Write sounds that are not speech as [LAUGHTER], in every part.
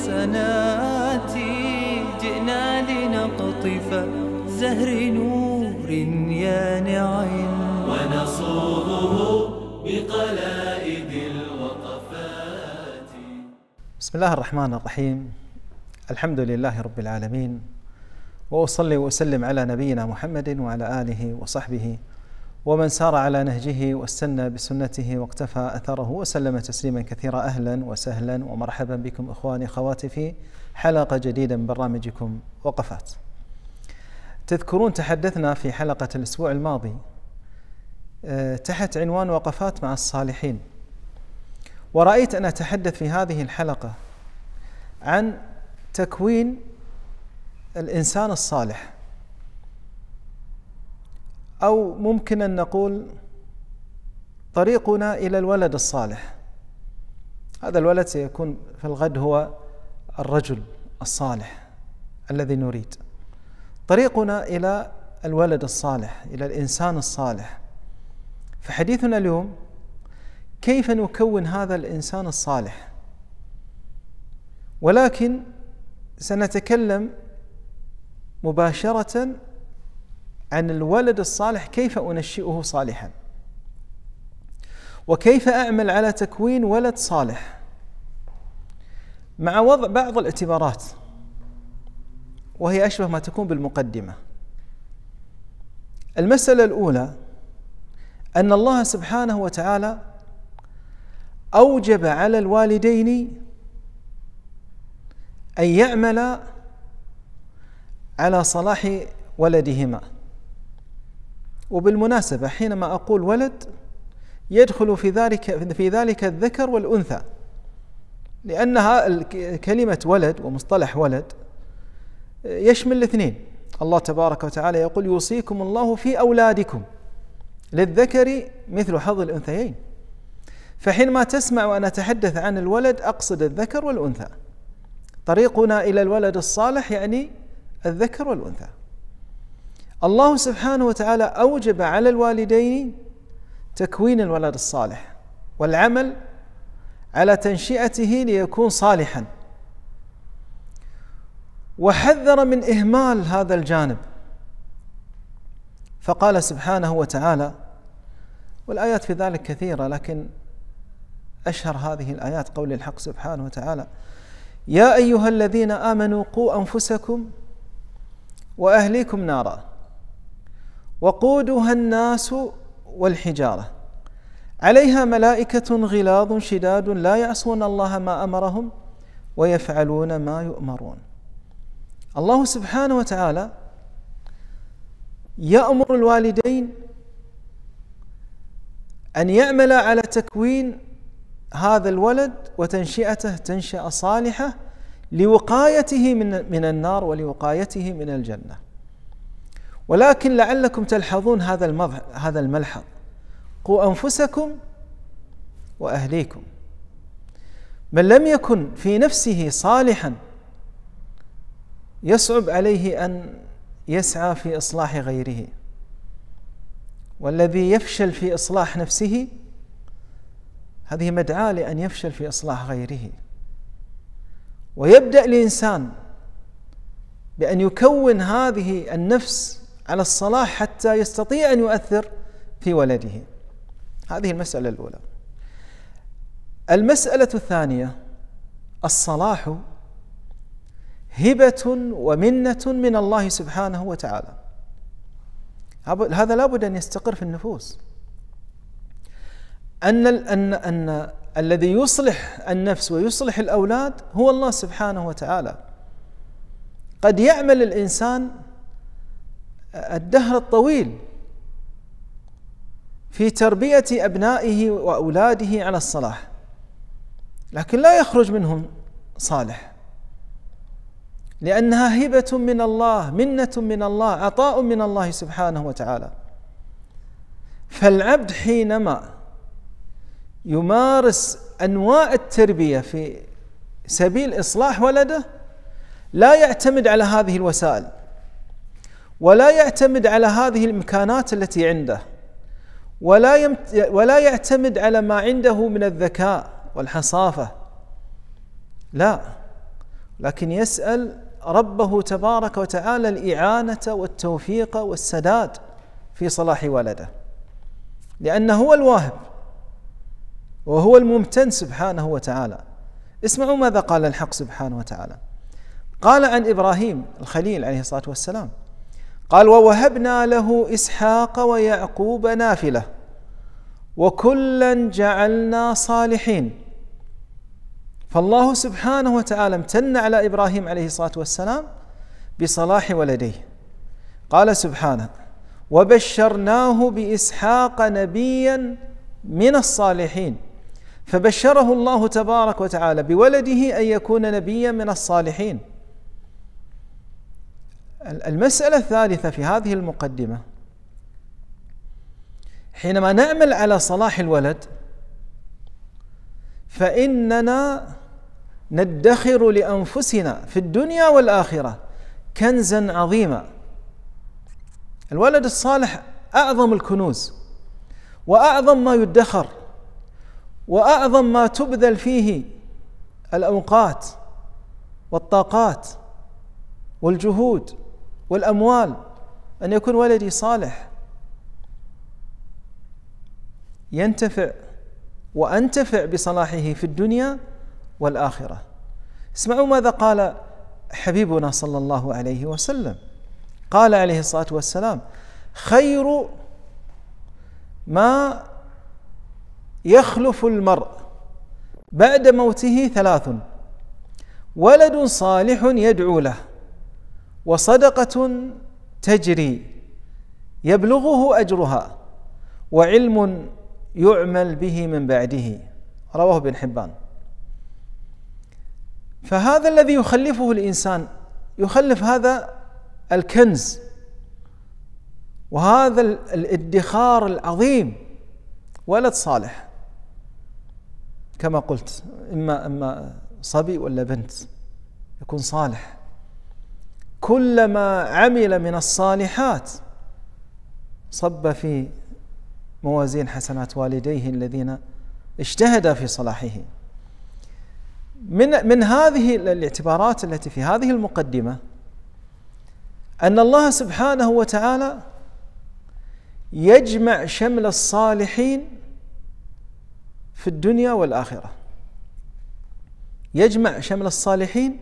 الحسنات جئنا لنقطف زهر نور يانع ونصوبه بقلائد الوقفات بسم الله الرحمن الرحيم الحمد لله رب العالمين واصلي واسلم على نبينا محمد وعلى اله وصحبه ومن سار على نهجه واستنى بسنته واقتفى اثره وسلم تسليما كثيرا اهلا وسهلا ومرحبا بكم اخواني اخواتي في حلقه جديده من برنامجكم وقفات. تذكرون تحدثنا في حلقه الاسبوع الماضي آه، تحت عنوان وقفات مع الصالحين. ورايت ان اتحدث في هذه الحلقه عن تكوين الانسان الصالح. أو ممكن أن نقول طريقنا إلى الولد الصالح هذا الولد سيكون في الغد هو الرجل الصالح الذي نريد طريقنا إلى الولد الصالح إلى الإنسان الصالح فحديثنا اليوم كيف نكون هذا الإنسان الصالح ولكن سنتكلم مباشرة عن الولد الصالح كيف أنشئه صالحا وكيف أعمل على تكوين ولد صالح مع وضع بعض الاعتبارات وهي أشبه ما تكون بالمقدمة المسألة الأولى أن الله سبحانه وتعالى أوجب على الوالدين أن يعمل على صلاح ولدهما وبالمناسبة حينما أقول ولد يدخل في ذلك في ذلك الذكر والأنثى لأنها كلمة ولد ومصطلح ولد يشمل الاثنين الله تبارك وتعالى يقول يوصيكم الله في أولادكم للذكر مثل حظ الأنثيين فحينما تسمع وأنا أتحدث عن الولد أقصد الذكر والأنثى طريقنا إلى الولد الصالح يعني الذكر والأنثى الله سبحانه وتعالى أوجب على الوالدين تكوين الولد الصالح والعمل على تنشئته ليكون صالحا وحذر من إهمال هذا الجانب فقال سبحانه وتعالى والآيات في ذلك كثيرة لكن أشهر هذه الآيات قول الحق سبحانه وتعالى يا أيها الذين آمنوا قوا أنفسكم وأهليكم نارا وقودها الناس والحجارة عليها ملائكة غلاظ شداد لا يعصون الله ما أمرهم ويفعلون ما يؤمرون الله سبحانه وتعالى يأمر الوالدين أن يعمل على تكوين هذا الولد وتنشئته تنشئة صالحة لوقايته من من النار ولوقايته من الجنه ولكن لعلكم تلحظون هذا هذا الملحظ قوا انفسكم واهليكم من لم يكن في نفسه صالحا يصعب عليه ان يسعى في اصلاح غيره والذي يفشل في اصلاح نفسه هذه مدعاه لان يفشل في اصلاح غيره ويبدا الانسان بان يكون هذه النفس على الصلاح حتى يستطيع أن يؤثر في ولده هذه المسألة الأولى المسألة الثانية الصلاح هبة ومنة من الله سبحانه وتعالى هذا لابد أن يستقر في النفوس أن, أن, أن الذي يصلح النفس ويصلح الأولاد هو الله سبحانه وتعالى قد يعمل الإنسان الدهر الطويل في تربية أبنائه وأولاده على الصلاح لكن لا يخرج منهم صالح لأنها هبة من الله منة من الله عطاء من الله سبحانه وتعالى فالعبد حينما يمارس أنواع التربية في سبيل إصلاح ولده لا يعتمد على هذه الوسائل ولا يعتمد على هذه الامكانات التي عنده ولا يمت... ولا يعتمد على ما عنده من الذكاء والحصافه لا لكن يسال ربه تبارك وتعالى الاعانه والتوفيق والسداد في صلاح ولده لانه هو الواهب وهو الممتن سبحانه وتعالى اسمعوا ماذا قال الحق سبحانه وتعالى قال عن ابراهيم الخليل عليه الصلاه والسلام قال ووهبنا له إسحاق ويعقوب نافلة وكلا جعلنا صالحين فالله سبحانه وتعالى امتن على إبراهيم عليه الصلاة والسلام بصلاح ولديه قال سبحانه وبشرناه بإسحاق نبيا من الصالحين فبشره الله تبارك وتعالى بولده أن يكون نبيا من الصالحين المسألة الثالثة في هذه المقدمة حينما نعمل على صلاح الولد فإننا ندخر لأنفسنا في الدنيا والآخرة كنزا عظيما الولد الصالح أعظم الكنوز وأعظم ما يدخر وأعظم ما تبذل فيه الأوقات والطاقات والجهود والأموال أن يكون ولدي صالح ينتفع وأنتفع بصلاحه في الدنيا والآخرة اسمعوا ماذا قال حبيبنا صلى الله عليه وسلم قال عليه الصلاة والسلام خير ما يخلف المرء بعد موته ثلاث ولد صالح يدعو له وصدقة تجري يبلغه أجرها وعلم يعمل به من بعده رواه ابن حبان فهذا الذي يخلفه الإنسان يخلف هذا الكنز وهذا الادخار العظيم ولد صالح كما قلت إما إما صبي ولا بنت يكون صالح كل ما عمل من الصالحات صب في موازين حسنات والديه الذين اجتهدا في صلاحه من من هذه الاعتبارات التي في هذه المقدمه ان الله سبحانه وتعالى يجمع شمل الصالحين في الدنيا والاخره يجمع شمل الصالحين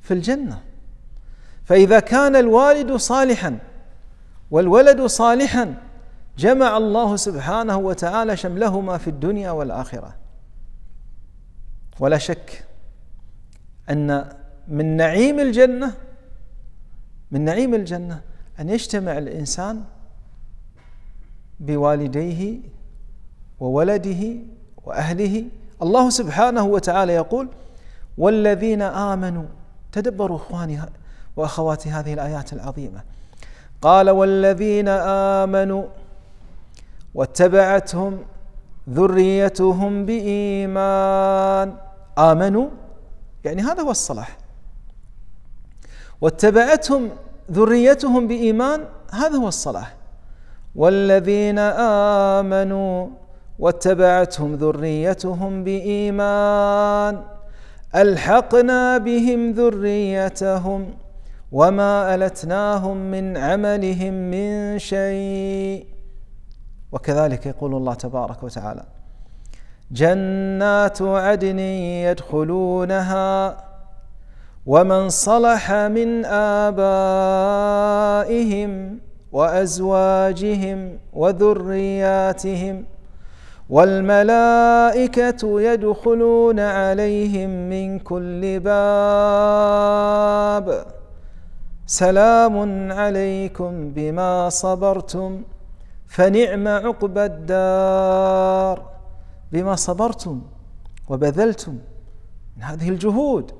في الجنه فإذا كان الوالد صالحا والولد صالحا جمع الله سبحانه وتعالى شملهما في الدنيا والآخرة ولا شك أن من نعيم الجنة من نعيم الجنة أن يجتمع الإنسان بوالديه وولده وأهله الله سبحانه وتعالى يقول والذين آمنوا تدبروا إخواني واخواتي هذه الايات العظيمه قال والذين امنوا واتبعتهم ذريتهم بايمان امنوا يعني هذا هو الصلاح واتبعتهم ذريتهم بايمان هذا هو الصلاح والذين امنوا واتبعتهم ذريتهم بايمان الحقنا بهم ذريتهم وما ألتناهم من عملهم من شيء وكذلك يقول الله تبارك وتعالى جنات عدن يدخلونها ومن صلح من آبائهم وأزواجهم وذرياتهم والملائكة يدخلون عليهم من كل باب سلام عليكم بما صبرتم فنعم عقبى الدار بما صبرتم وبذلتم من هذه الجهود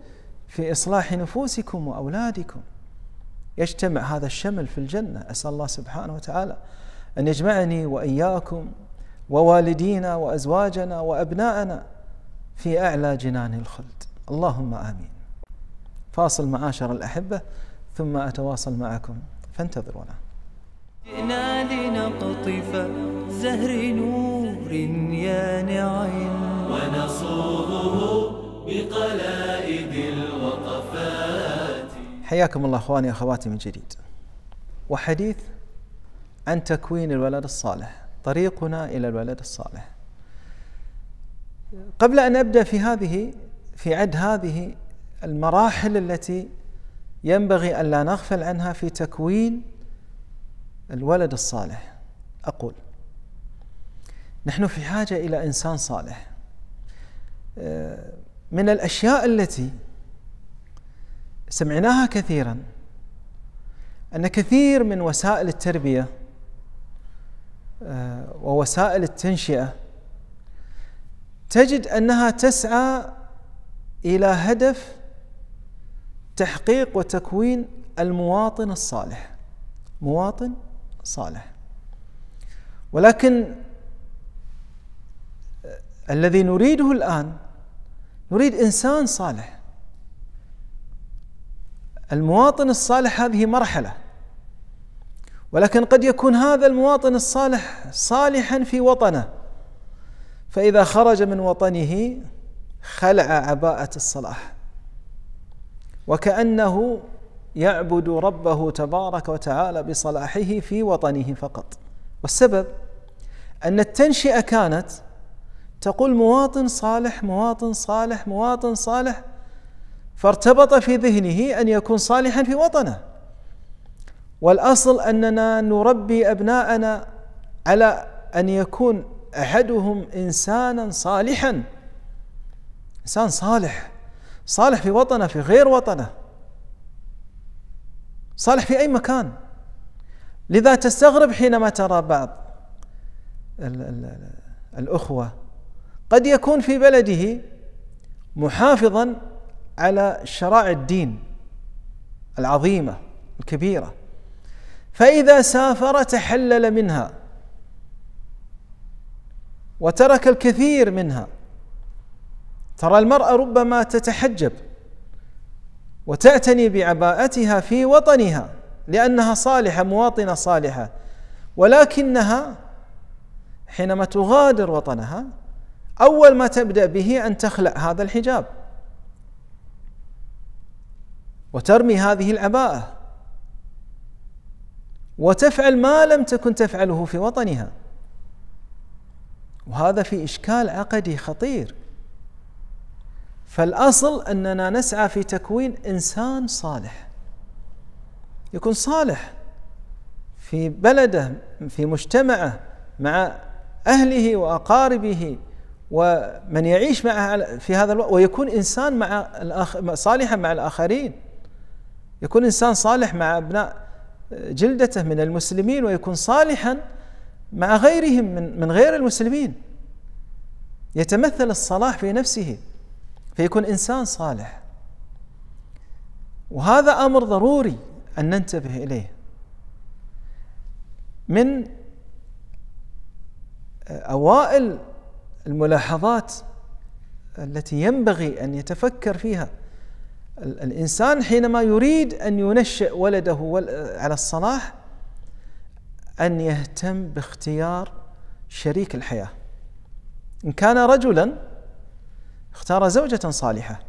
في إصلاح نفوسكم وأولادكم يجتمع هذا الشمل في الجنة أسأل الله سبحانه وتعالى أن يجمعني وإياكم ووالدينا وأزواجنا وأبناءنا في أعلى جنان الخلد اللهم آمين فاصل معاشر الأحبة ثم أتواصل معكم فانتظرونا جئنا لنقطف زهر نور يانع نعم بقلائد الوقفات حياكم الله اخواني اخواتي من جديد وحديث عن تكوين الولد الصالح طريقنا الى الولد الصالح قبل ان ابدا في هذه في عد هذه المراحل التي ينبغي ألا نغفل عنها في تكوين الولد الصالح أقول نحن في حاجة إلى إنسان صالح آه، من الأشياء التي سمعناها كثيرا أن كثير من وسائل التربية آه، ووسائل التنشئة تجد أنها تسعى إلى هدف تحقيق وتكوين المواطن الصالح مواطن صالح ولكن آه، الذي نريده الآن نريد إنسان صالح المواطن الصالح هذه مرحلة ولكن قد يكون هذا المواطن الصالح صالحا في وطنه فإذا خرج من وطنه خلع عباءة الصلاح وكأنه يعبد ربه تبارك وتعالى بصلاحه في وطنه فقط والسبب أن التنشئة كانت تقول مواطن صالح مواطن صالح مواطن صالح فارتبط في ذهنه أن يكون صالحا في وطنه والأصل أننا نربي أبناءنا على أن يكون أحدهم إنسانا صالحا إنسان صالح صالح في وطنه في غير وطنه صالح في أي مكان لذا تستغرب حينما ترى بعض ال ال الأخوة قد يكون في بلده محافظا على شرائع الدين العظيمة الكبيرة فإذا سافر تحلل منها وترك الكثير منها ترى المرأة ربما تتحجب وتعتني بعباءتها في وطنها لأنها صالحة مواطنة صالحة ولكنها حينما تغادر وطنها أول ما تبدأ به أن تخلع هذا الحجاب وترمي هذه العباءة وتفعل ما لم تكن تفعله في وطنها وهذا في إشكال عقدي خطير فالاصل اننا نسعى في تكوين انسان صالح يكون صالح في بلده في مجتمعه مع اهله واقاربه ومن يعيش معه في هذا الوقت ويكون انسان مع الآخ... صالحا مع الاخرين يكون انسان صالح مع ابناء جلدته من المسلمين ويكون صالحا مع غيرهم من من غير المسلمين يتمثل الصلاح في نفسه فيكون انسان صالح وهذا امر ضروري ان ننتبه اليه من اوائل الملاحظات التي ينبغي ان يتفكر فيها الانسان حينما يريد ان ينشئ ولده على الصلاح ان يهتم باختيار شريك الحياه ان كان رجلا اختار زوجة صالحة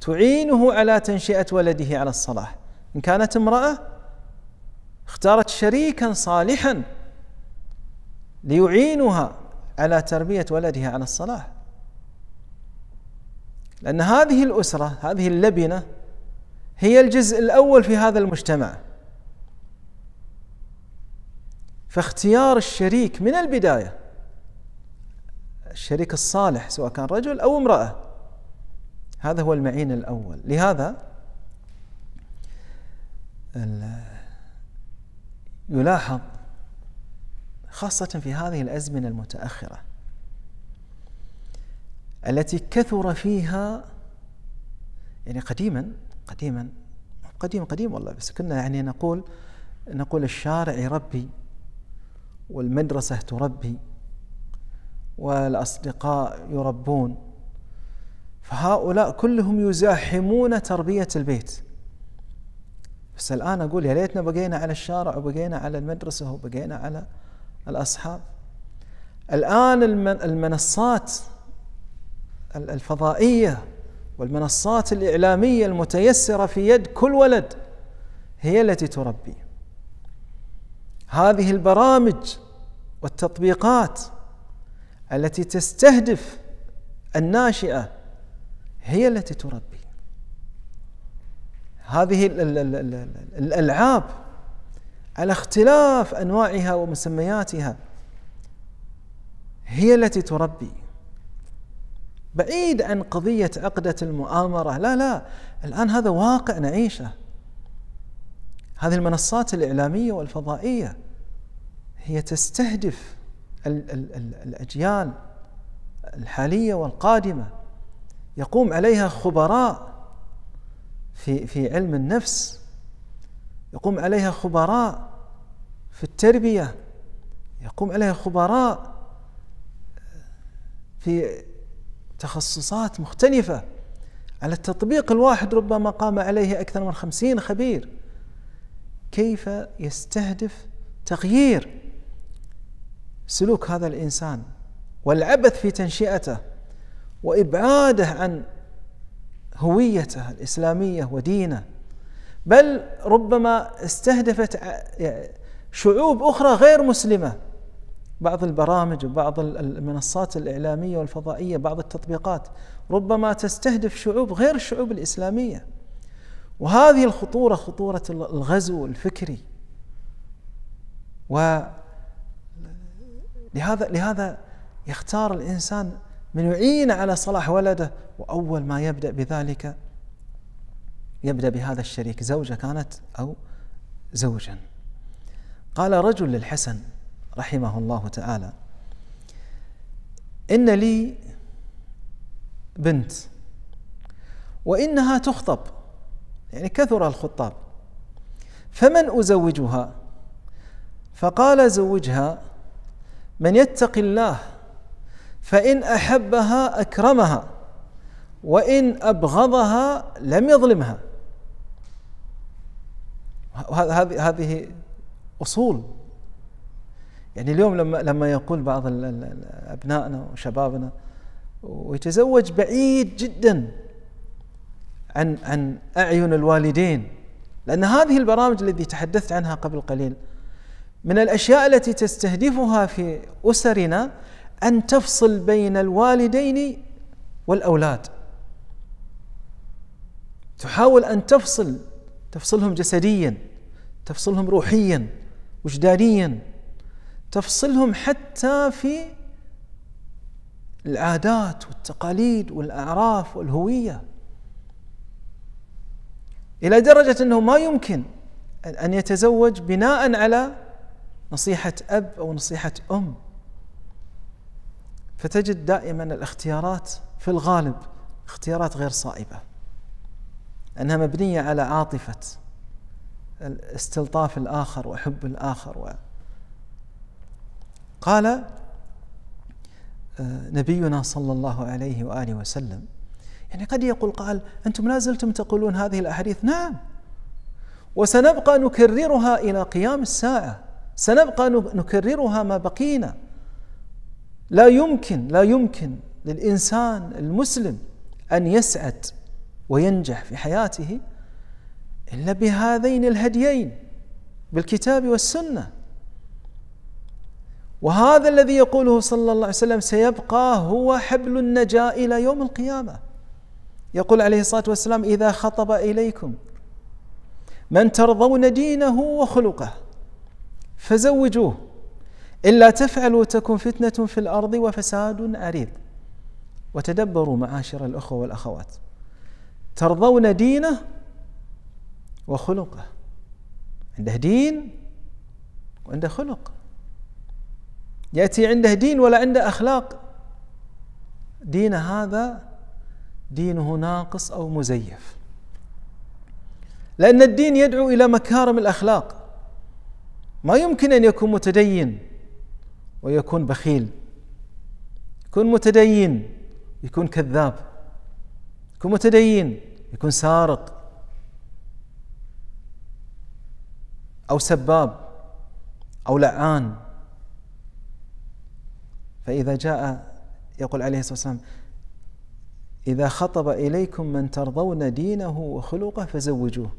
تعينه على تنشئة ولده على الصلاة إن كانت امرأة اختارت شريكا صالحا ليعينها على تربية ولدها على الصلاة لأن هذه الأسرة هذه اللبنة هي الجزء الأول في هذا المجتمع فاختيار الشريك من البداية الشريك الصالح سواء كان رجل أو امرأة هذا هو المعين الأول لهذا يلاحظ خاصة في هذه الأزمنة المتأخرة التي كثر فيها يعني قديما قديما قديم قديم والله بس كنا يعني نقول نقول الشارع يربي والمدرسة تربي والأصدقاء يربون فهؤلاء كلهم يزاحمون تربية البيت بس الآن أقول يا ليتنا بقينا على الشارع وبقينا على المدرسة وبقينا على الأصحاب الآن المنصات الفضائية والمنصات الإعلامية المتيسرة في يد كل ولد هي التي تربي هذه البرامج والتطبيقات التي تستهدف الناشئه هي التي تربي هذه الالعاب على اختلاف انواعها ومسمياتها هي التي تربي بعيد عن قضيه عقده المؤامره لا لا الان هذا واقع نعيشه هذه المنصات الاعلاميه والفضائيه هي تستهدف الأجيال الحالية والقادمة يقوم عليها خبراء في في علم النفس يقوم عليها خبراء في التربية يقوم عليها خبراء في تخصصات مختلفة على التطبيق الواحد ربما قام عليه أكثر من خمسين خبير كيف يستهدف تغيير سلوك هذا الانسان والعبث في تنشئته وابعاده عن هويته الاسلاميه ودينه بل ربما استهدفت شعوب اخرى غير مسلمه بعض البرامج وبعض المنصات الاعلاميه والفضائيه بعض التطبيقات ربما تستهدف شعوب غير الشعوب الاسلاميه وهذه الخطوره خطوره الغزو الفكري و لهذا لهذا يختار الإنسان من يعين على صلاح ولده وأول ما يبدأ بذلك يبدأ بهذا الشريك زوجة كانت أو زوجا قال رجل للحسن رحمه الله تعالى إن لي بنت وإنها تخطب يعني كثر الخطاب فمن أزوجها فقال زوجها من يتق الله فإن أحبها أكرمها وإن أبغضها لم يظلمها هذه هذه أصول يعني اليوم لما لما يقول بعض أبنائنا وشبابنا ويتزوج بعيد جدا عن عن أعين الوالدين لأن هذه البرامج التي تحدثت عنها قبل قليل من الاشياء التي تستهدفها في اسرنا ان تفصل بين الوالدين والاولاد تحاول ان تفصل تفصلهم جسديا تفصلهم روحيا وجدانيا تفصلهم حتى في العادات والتقاليد والاعراف والهويه الى درجه انه ما يمكن ان يتزوج بناء على نصيحة أب أو نصيحة أم فتجد دائما الاختيارات في الغالب اختيارات غير صائبة أنها مبنية على عاطفة استلطاف الآخر وحب الآخر و قال آه، نبينا صلى الله عليه وآله وسلم يعني قد يقول قال أنتم لا زلتم تقولون هذه الأحاديث نعم وسنبقى نكررها إلى قيام الساعة سنبقى نكررها ما بقينا لا يمكن لا يمكن للإنسان المسلم أن يسعد وينجح في حياته إلا بهذين الهديين بالكتاب والسنة وهذا الذي يقوله صلى الله عليه وسلم سيبقى هو حبل النجاة إلى يوم القيامة يقول عليه الصلاة والسلام إذا خطب إليكم من ترضون دينه وخلقه فزوجوه إلا تفعلوا تكن فتنة في الأرض وفساد عريض وتدبروا معاشر الأخوة والأخوات ترضون دينه وخلقه عنده دين وعنده خلق يأتي عنده دين ولا عنده أخلاق دين هذا دينه ناقص أو مزيف لأن الدين يدعو إلى مكارم الأخلاق ما يمكن أن يكون متدين ويكون بخيل يكون متدين يكون كذاب يكون متدين يكون سارق أو سباب أو لعان فإذا جاء يقول عليه الصلاة والسلام إذا خطب إليكم من ترضون دينه وخلقه فزوجوه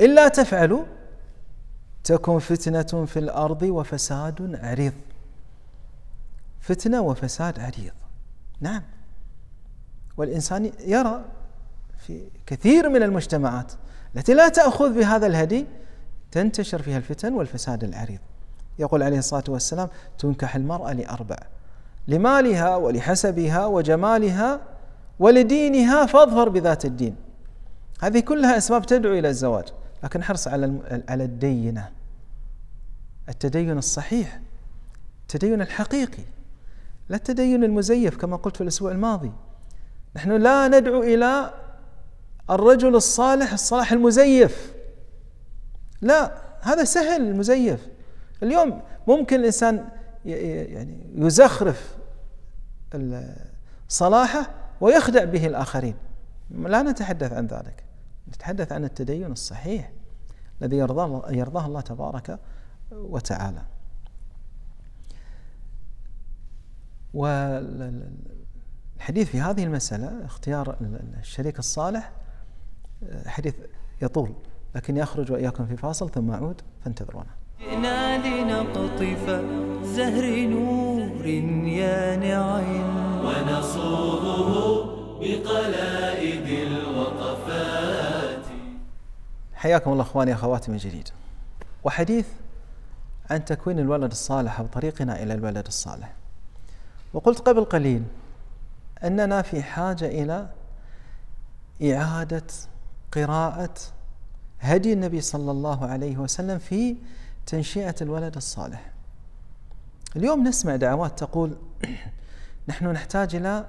إلا تفعلوا تكن فتنة في الأرض وفساد عريض فتنة وفساد عريض نعم والإنسان يرى في كثير من المجتمعات التي لا تأخذ بهذا الهدي تنتشر فيها الفتن والفساد العريض يقول عليه الصلاة والسلام تنكح المرأة لأربع لمالها ولحسبها وجمالها ولدينها فاظهر بذات الدين هذه كلها أسباب تدعو إلى الزواج لكن حرص على على الدينه التدين الصحيح التدين الحقيقي لا التدين المزيف كما قلت في الاسبوع الماضي نحن لا ندعو الى الرجل الصالح الصلاح المزيف لا هذا سهل المزيف اليوم ممكن الانسان يعني يزخرف صلاحه ويخدع به الاخرين لا نتحدث عن ذلك نتحدث عن التدين الصحيح الذي يرضاه يرضاه الله تبارك وتعالى والحديث في هذه المسألة اختيار الشريك الصالح حديث يطول لكن يخرج وإياكم في فاصل ثم أعود فانتظرونا جئنا لنقطف زهر نور يا نعم ونصوبه بقلائد الوقفة حياكم الله اخواني اخواتي من جديد. وحديث عن تكوين الولد الصالح وطريقنا الى الولد الصالح. وقلت قبل قليل اننا في حاجه الى اعاده قراءه هدي النبي صلى الله عليه وسلم في تنشئه الولد الصالح. اليوم نسمع دعوات تقول [CLEARS THROAT] نحن نحتاج الى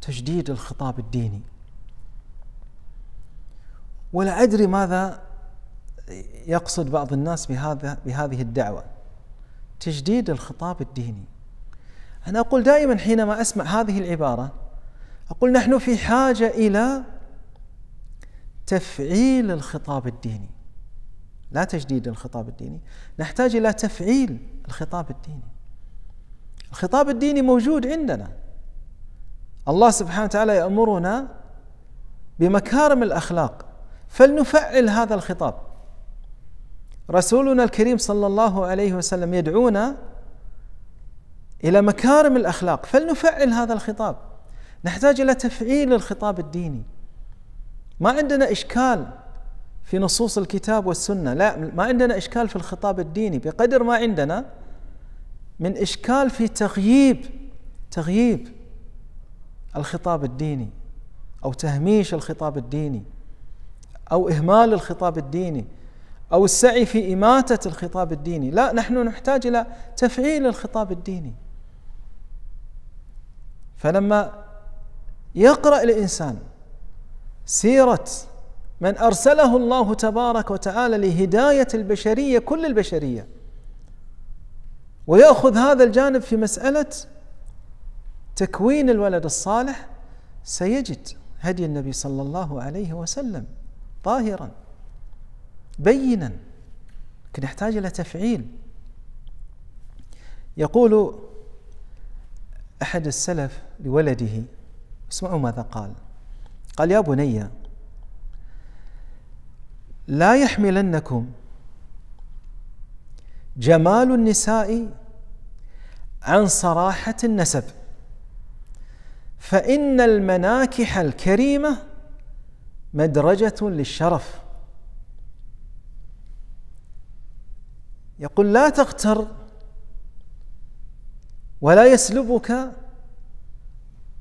تجديد الخطاب الديني ولا أدري ماذا يقصد بعض الناس بهذا بهذه الدعوه تجديد الخطاب الديني انا اقول دائما حينما اسمع هذه العباره اقول نحن في حاجه الى تفعيل الخطاب الديني لا تجديد الخطاب الديني نحتاج الى تفعيل الخطاب الديني الخطاب الديني موجود عندنا الله سبحانه وتعالى يامرنا بمكارم الاخلاق فلنفعل هذا الخطاب رسولنا الكريم صلى الله عليه وسلم يدعونا الى مكارم الاخلاق فلنفعل هذا الخطاب نحتاج الى تفعيل الخطاب الديني ما عندنا اشكال في نصوص الكتاب والسنه لا ما عندنا اشكال في الخطاب الديني بقدر ما عندنا من اشكال في تغييب تغييب الخطاب الديني او تهميش الخطاب الديني او اهمال الخطاب الديني أو السعي في إماتة الخطاب الديني لا نحن نحتاج إلى تفعيل الخطاب الديني فلما يقرأ الإنسان سيرة من أرسله الله تبارك وتعالى لهداية البشرية كل البشرية ويأخذ هذا الجانب في مسألة تكوين الولد الصالح سيجد هدي النبي صلى الله عليه وسلم طاهراً بينا لكن يحتاج إلى تفعيل يقول أحد السلف لولده اسمعوا ماذا قال قال يا بني لا يحملنكم جمال النساء عن صراحة النسب فإن المناكح الكريمة مدرجة للشرف يقول لا تغتر ولا يسلبك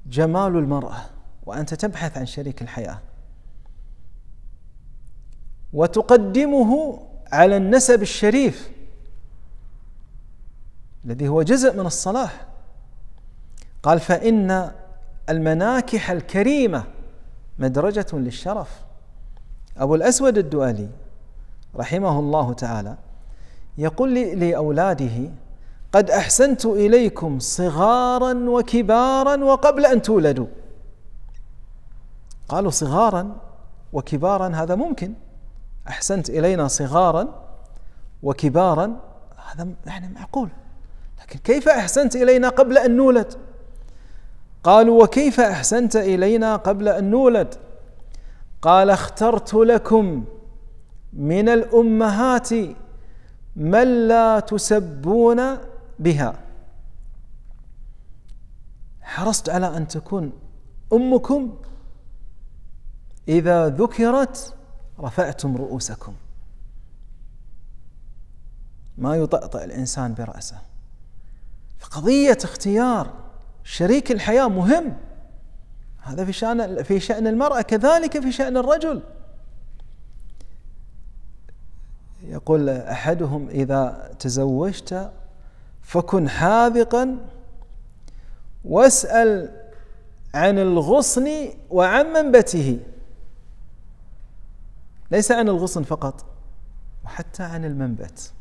جمال المرأة وأنت تبحث عن شريك الحياة وتقدمه على النسب الشريف الذي هو جزء من الصلاح قال فإن المناكح الكريمة مدرجة للشرف أبو الأسود الدؤلي رحمه الله تعالى يقول لأولاده قد أحسنت إليكم صغارا وكبارا وقبل أن تولدوا قالوا صغارا وكبارا هذا ممكن أحسنت إلينا صغارا وكبارا هذا يعني معقول لكن كيف أحسنت إلينا قبل أن نولد قالوا وكيف أحسنت إلينا قبل أن نولد قال اخترت لكم من الأمهات من لا تسبون بها حرصت على أن تكون أمكم إذا ذكرت رفعتم رؤوسكم ما يطأطأ الإنسان برأسه فقضية اختيار شريك الحياة مهم هذا في شأن في شأن المرأة كذلك في شأن الرجل يقول أحدهم إذا تزوجت فكن حاذقا واسأل عن الغصن وعن منبته ليس عن الغصن فقط وحتى عن المنبت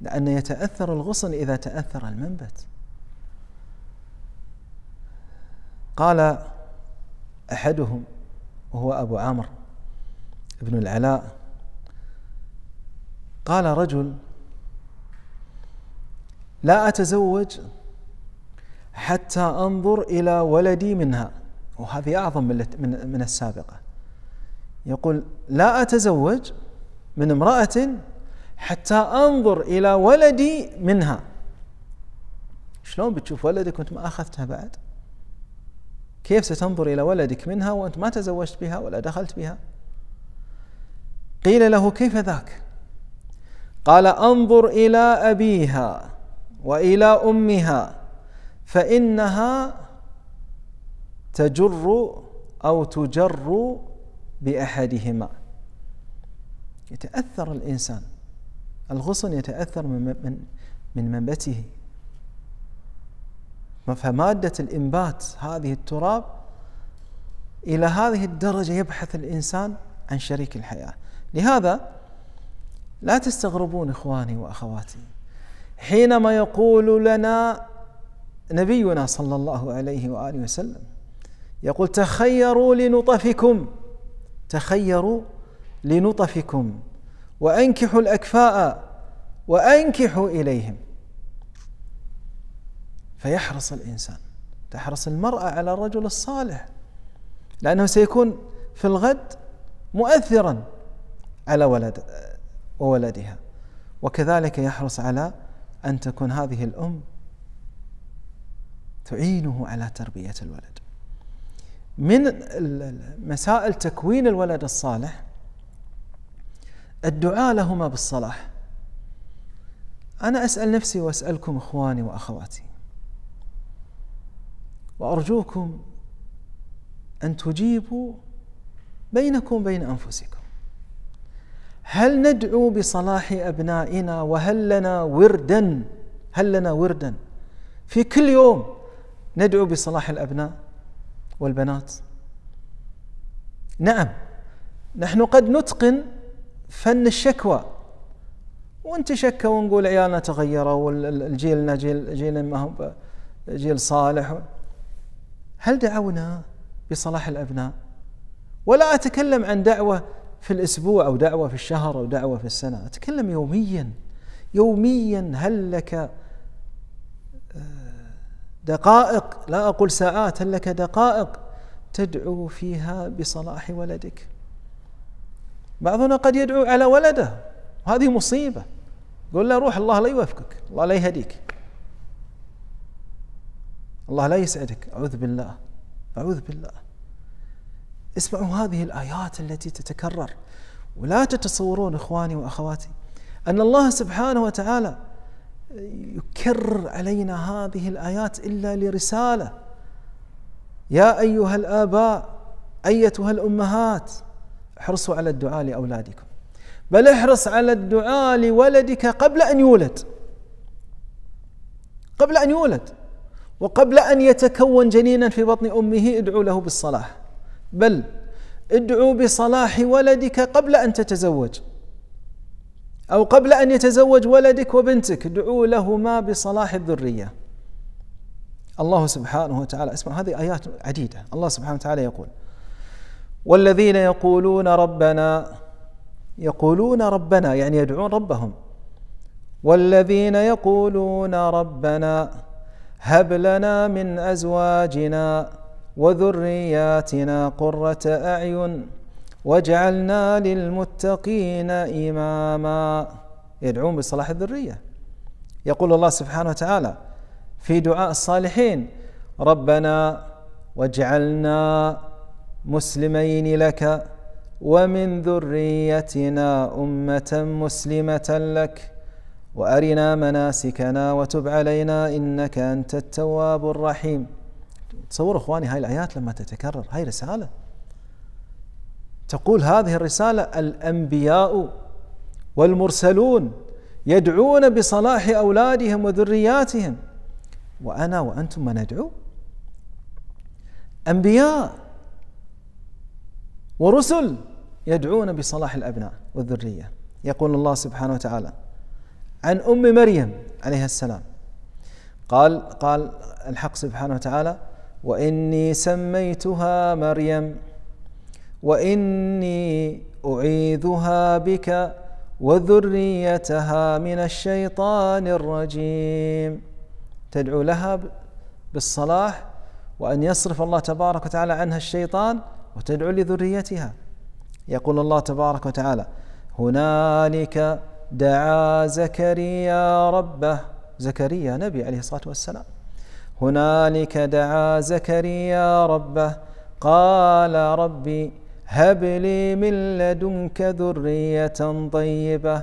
لأن يتأثر الغصن إذا تأثر المنبت قال أحدهم وهو أبو عمرو بن العلاء قال رجل لا أتزوج حتى أنظر إلى ولدي منها وهذه أعظم من من السابقة يقول لا أتزوج من امرأة حتى أنظر إلى ولدي منها شلون بتشوف ولدك وأنت ما أخذتها بعد كيف ستنظر إلى ولدك منها وأنت ما تزوجت بها ولا دخلت بها قيل له كيف ذاك قال انظر الى ابيها والى امها فانها تجر او تجر باحدهما يتاثر الانسان الغصن يتاثر من من من منبته فماده الانبات هذه التراب الى هذه الدرجه يبحث الانسان عن شريك الحياه لهذا لا تستغربون اخواني واخواتي حينما يقول لنا نبينا صلى الله عليه واله وسلم يقول تخيروا لنطفكم تخيروا لنطفكم وانكحوا الاكفاء وانكحوا اليهم فيحرص الانسان تحرص المراه على الرجل الصالح لانه سيكون في الغد مؤثرا على ولد وولدها وكذلك يحرص على أن تكون هذه الأم تعينه على تربية الولد من مسائل تكوين الولد الصالح الدعاء لهما بالصلاح أنا أسأل نفسي وأسألكم إخواني وأخواتي وأرجوكم أن تجيبوا بينكم بين أنفسكم هل ندعو بصلاح أبنائنا وهل لنا وردا هل لنا وردا في كل يوم ندعو بصلاح الأبناء والبنات نعم نحن قد نتقن فن الشكوى ونتشكى ونقول عيالنا تغيروا الجيلنا جيل جيل ما هو جيل صالح هل دعونا بصلاح الابناء؟ ولا اتكلم عن دعوه في الأسبوع أو دعوة في الشهر أو دعوة في السنة أتكلم يوميا يوميا هل لك آه، دقائق لا أقول ساعات هل لك دقائق تدعو فيها بصلاح ولدك بعضنا قد يدعو على ولده هذه مصيبة قل له روح الله لا يوفقك الله لا يهديك الله لا يسعدك أعوذ بالله أعوذ بالله اسمعوا هذه الآيات التي تتكرر ولا تتصورون إخواني وأخواتي أن الله سبحانه وتعالى يكرر علينا هذه الآيات إلا لرسالة يا أيها الآباء أيتها الأمهات احرصوا على الدعاء لأولادكم بل احرص على الدعاء لولدك قبل أن يولد قبل أن يولد وقبل أن يتكون جنينا في بطن أمه ادعو له بالصلاح بل ادعو بصلاح ولدك قبل أن تتزوج أو قبل أن يتزوج ولدك وبنتك ادعو لهما بصلاح الذرية الله سبحانه وتعالى اسمع هذه آيات عديدة الله سبحانه وتعالى يقول والذين يقولون ربنا يقولون ربنا يعني يدعون ربهم والذين يقولون ربنا هب لنا من أزواجنا وذرياتنا قرة أعين واجعلنا للمتقين إماما يدعون بصلاح الذرية يقول الله سبحانه وتعالى في دعاء الصالحين ربنا واجعلنا مسلمين لك ومن ذريتنا أمة مسلمة لك وأرنا مناسكنا وتب علينا إنك أنت التواب الرحيم تصوروا اخواني هاي الايات لما تتكرر هاي رساله تقول هذه الرساله الانبياء والمرسلون يدعون بصلاح اولادهم وذرياتهم وانا وانتم ما ندعو انبياء ورسل يدعون بصلاح الابناء والذريه يقول الله سبحانه وتعالى عن ام مريم عليها السلام قال قال الحق سبحانه وتعالى واني سميتها مريم واني اعيذها بك وذريتها من الشيطان الرجيم تدعو لها بالصلاح وان يصرف الله تبارك وتعالى عنها الشيطان وتدعو لذريتها يقول الله تبارك وتعالى هنالك دعا زكريا ربه زكريا نبي عليه الصلاه والسلام هنالك دعا زكريا ربه قال ربي هب لي من لدنك ذريه طيبه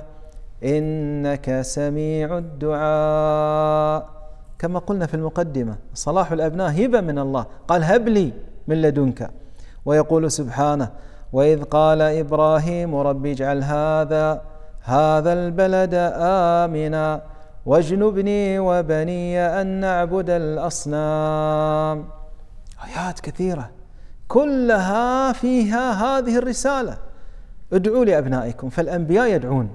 انك سميع الدعاء كما قلنا في المقدمه صلاح الابناء هبه من الله قال هب لي من لدنك ويقول سبحانه واذ قال ابراهيم رب اجعل هذا هذا البلد امنا واجنبني وبني أن نعبد الأصنام آيات كثيرة كلها فيها هذه الرسالة ادعوا لأبنائكم فالأنبياء يدعون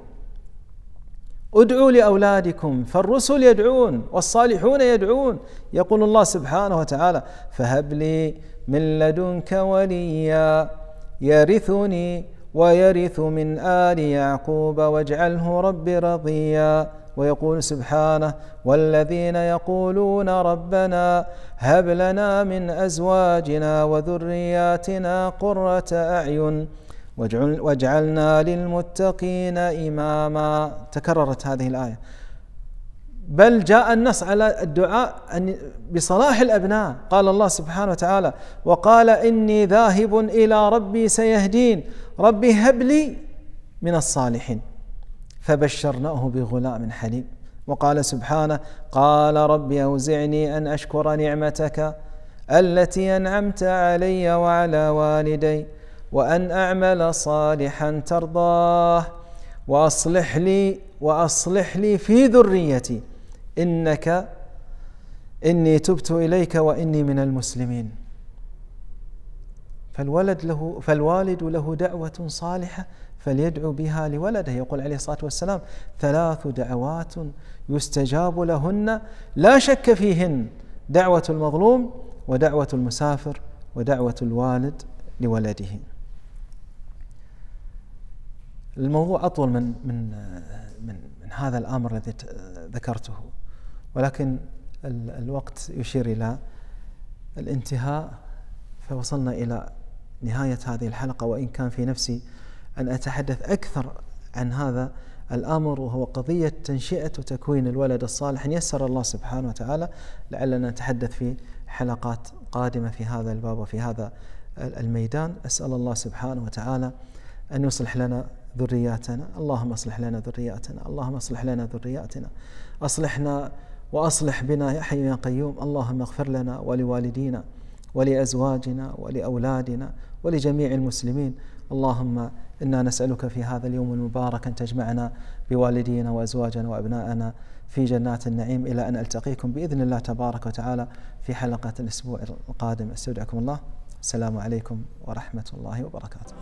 ادعوا لأولادكم فالرسل يدعون والصالحون يدعون يقول الله سبحانه وتعالى فهب لي من لدنك وليا يرثني ويرث من آل يعقوب واجعله رب رضيا ويقول سبحانه والذين يقولون ربنا هب لنا من أزواجنا وذرياتنا قرة أعين واجعلنا للمتقين إماما تكررت هذه الآية بل جاء النص على الدعاء بصلاح الأبناء قال الله سبحانه وتعالى وقال إني ذاهب إلى ربي سيهدين ربي هب لي من الصالحين فبشرناه بغلام حليم وقال سبحانه قال رب اوزعني ان اشكر نعمتك التي انعمت علي وعلى والدي وان اعمل صالحا ترضاه واصلح لي واصلح لي في ذريتي انك اني تبت اليك واني من المسلمين فالولد له فالوالد له دعوة صالحة فليدعو بها لولده يقول عليه الصلاة والسلام ثلاث دعوات يستجاب لهن لا شك فيهن دعوة المظلوم ودعوة المسافر ودعوة الوالد لولده الموضوع أطول من من من, من هذا الأمر الذي ذكرته ولكن الوقت يشير إلى الانتهاء فوصلنا إلى نهاية هذه الحلقة وإن كان في نفسي أن أتحدث أكثر عن هذا الأمر وهو قضية تنشئة وتكوين الولد الصالح إن يسر الله سبحانه وتعالى لعلنا نتحدث في حلقات قادمة في هذا الباب وفي هذا الميدان أسأل الله سبحانه وتعالى أن يصلح لنا ذرياتنا اللهم اصلح لنا ذرياتنا اللهم اصلح لنا ذرياتنا أصلحنا وأصلح بنا يا حي يا قيوم اللهم اغفر لنا ولوالدينا ولأزواجنا ولأولادنا ولجميع المسلمين اللهم إنا نسألك في هذا اليوم المبارك أن تجمعنا بوالدينا وأزواجنا وأبنائنا في جنات النعيم إلى أن ألتقيكم بإذن الله تبارك وتعالى في حلقة الأسبوع القادم أستودعكم الله السلام عليكم ورحمة الله وبركاته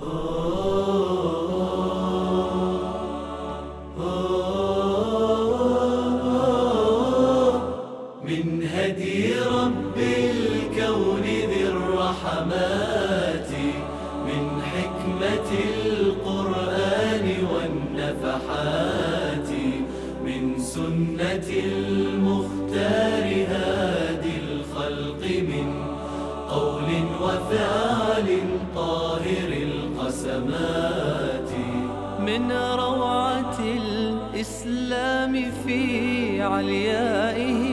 من روعة الإسلام في عليائه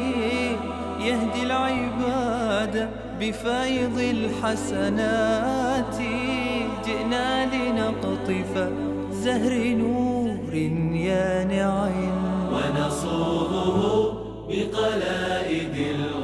يهدي العباد بفيض الحسنات جئنا لنقطف زهر نور يانع ونصوبه بقلائد الغد